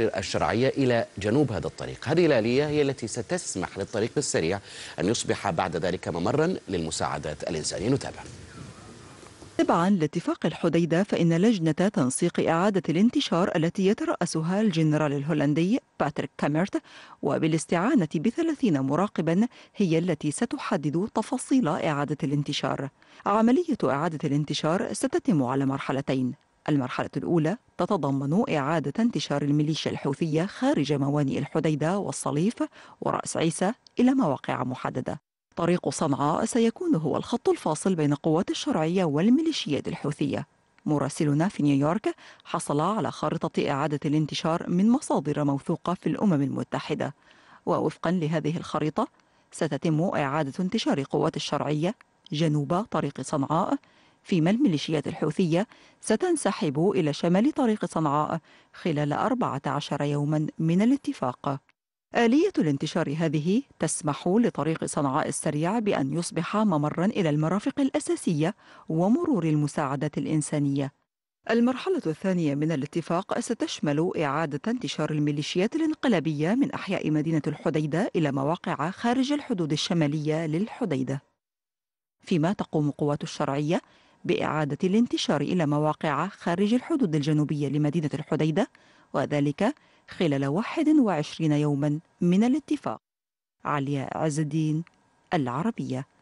الشرعية إلى جنوب هذا الطريق هذه الآلية هي التي ستسمح للطريق السريع أن يصبح بعد ذلك ممرا للمساعدات الإنسانية نتابع تبعا لاتفاق الحديدة فإن لجنة تنسيق إعادة الانتشار التي يترأسها الجنرال الهولندي باتريك كاميرت وبالاستعانة بثلاثين مراقبا هي التي ستحدد تفاصيل إعادة الانتشار عملية إعادة الانتشار ستتم على مرحلتين المرحلة الأولى تتضمن إعادة انتشار الميليشيا الحوثية خارج موانئ الحديدة والصليف ورأس عيسى إلى مواقع محددة طريق صنعاء سيكون هو الخط الفاصل بين قوات الشرعية والميليشيات الحوثية مراسلنا في نيويورك حصل على خارطة إعادة الانتشار من مصادر موثوقة في الأمم المتحدة ووفقا لهذه الخريطة ستتم إعادة انتشار قوات الشرعية جنوب طريق صنعاء فيما الميليشيات الحوثية ستنسحب إلى شمال طريق صنعاء خلال 14 يوما من الاتفاق آلية الانتشار هذه تسمح لطريق صنعاء السريع بأن يصبح ممرا إلى المرافق الأساسية ومرور المساعدات الإنسانية المرحلة الثانية من الاتفاق ستشمل إعادة انتشار الميليشيات الانقلابية من أحياء مدينة الحديدة إلى مواقع خارج الحدود الشمالية للحديدة فيما تقوم قوات الشرعية بإعادة الانتشار إلى مواقع خارج الحدود الجنوبية لمدينة الحديدة وذلك خلال 21 يوما من الاتفاق علياء عز الدين العربية